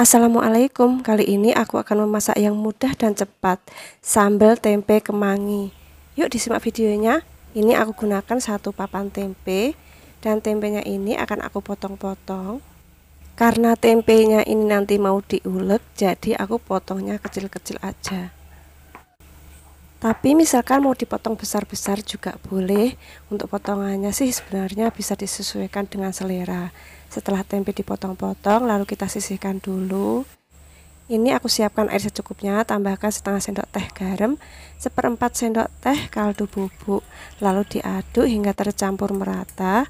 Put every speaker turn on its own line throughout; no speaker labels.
Assalamualaikum, kali ini aku akan memasak yang mudah dan cepat Sambal tempe kemangi Yuk disimak videonya Ini aku gunakan satu papan tempe Dan tempenya ini akan aku potong-potong Karena tempenya ini nanti mau diulek Jadi aku potongnya kecil-kecil aja tapi misalkan mau dipotong besar-besar juga boleh. Untuk potongannya sih sebenarnya bisa disesuaikan dengan selera. Setelah tempe dipotong-potong, lalu kita sisihkan dulu. Ini aku siapkan air secukupnya, tambahkan setengah sendok teh garam, seperempat sendok teh kaldu bubuk, lalu diaduk hingga tercampur merata.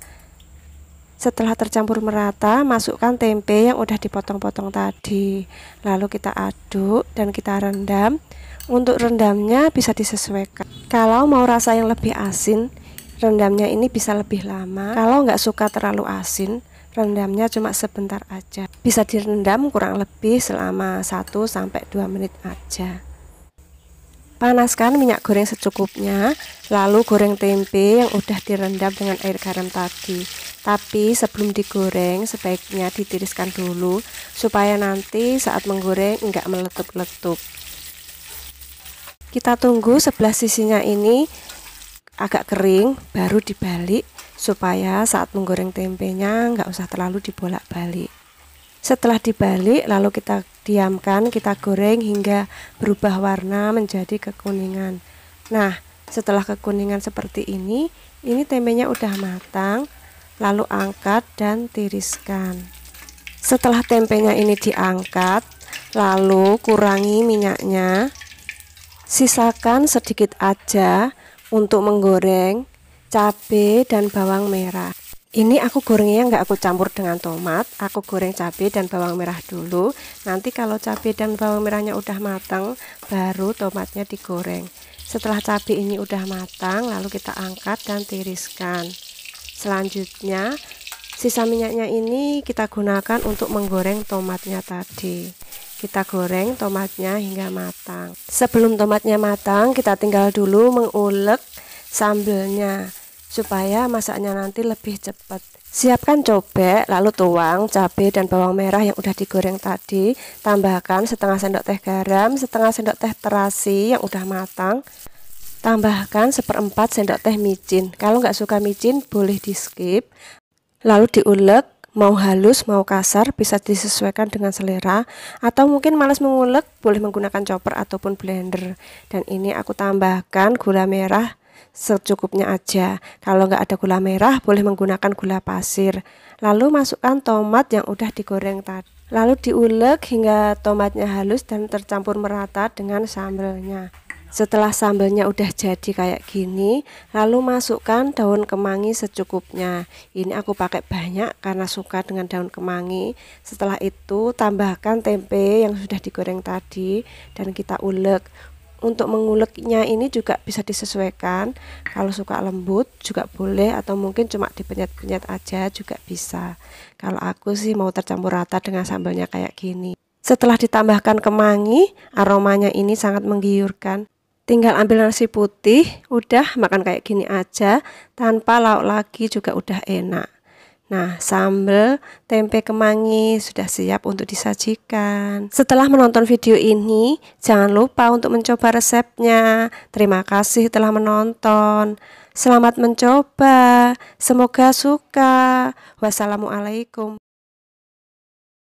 Setelah tercampur merata, masukkan tempe yang udah dipotong-potong tadi. Lalu kita aduk dan kita rendam. Untuk rendamnya bisa disesuaikan. Kalau mau rasa yang lebih asin, rendamnya ini bisa lebih lama. Kalau nggak suka terlalu asin, rendamnya cuma sebentar aja. Bisa direndam kurang lebih selama 1-2 menit aja. Panaskan minyak goreng secukupnya, lalu goreng tempe yang udah direndam dengan air garam tadi tapi sebelum digoreng sebaiknya ditiriskan dulu supaya nanti saat menggoreng enggak meletup-letup. Kita tunggu sebelah sisinya ini agak kering baru dibalik supaya saat menggoreng tempenya enggak usah terlalu dibolak-balik. Setelah dibalik lalu kita diamkan, kita goreng hingga berubah warna menjadi kekuningan. Nah, setelah kekuningan seperti ini, ini tempenya udah matang lalu angkat dan tiriskan setelah tempenya ini diangkat lalu kurangi minyaknya sisakan sedikit aja untuk menggoreng cabai dan bawang merah ini aku gorengnya nggak aku campur dengan tomat aku goreng cabai dan bawang merah dulu nanti kalau cabai dan bawang merahnya udah matang baru tomatnya digoreng setelah cabai ini udah matang lalu kita angkat dan tiriskan selanjutnya sisa minyaknya ini kita gunakan untuk menggoreng tomatnya tadi kita goreng tomatnya hingga matang sebelum tomatnya matang kita tinggal dulu mengulek sambelnya supaya masaknya nanti lebih cepat siapkan cobek lalu tuang cabai dan bawang merah yang udah digoreng tadi tambahkan setengah sendok teh garam setengah sendok teh terasi yang udah matang Tambahkan seperempat sendok teh micin. Kalau nggak suka micin, boleh di skip. Lalu diulek, mau halus, mau kasar, bisa disesuaikan dengan selera. Atau mungkin malas mengulek, boleh menggunakan chopper ataupun blender. Dan ini aku tambahkan gula merah secukupnya aja. Kalau nggak ada gula merah, boleh menggunakan gula pasir. Lalu masukkan tomat yang udah digoreng tadi. Lalu diulek hingga tomatnya halus dan tercampur merata dengan sambalnya. Setelah sambalnya udah jadi kayak gini, lalu masukkan daun kemangi secukupnya. Ini aku pakai banyak karena suka dengan daun kemangi. Setelah itu tambahkan tempe yang sudah digoreng tadi dan kita ulek. Untuk menguleknya ini juga bisa disesuaikan. Kalau suka lembut juga boleh atau mungkin cuma dipenyet-penyet aja juga bisa. Kalau aku sih mau tercampur rata dengan sambalnya kayak gini. Setelah ditambahkan kemangi, aromanya ini sangat menggiurkan tinggal ambil nasi putih udah makan kayak gini aja tanpa lauk lagi juga udah enak Nah, sambal tempe kemangi sudah siap untuk disajikan. Setelah menonton video ini, jangan lupa untuk mencoba resepnya. Terima kasih telah menonton. Selamat mencoba. Semoga suka. Wassalamualaikum.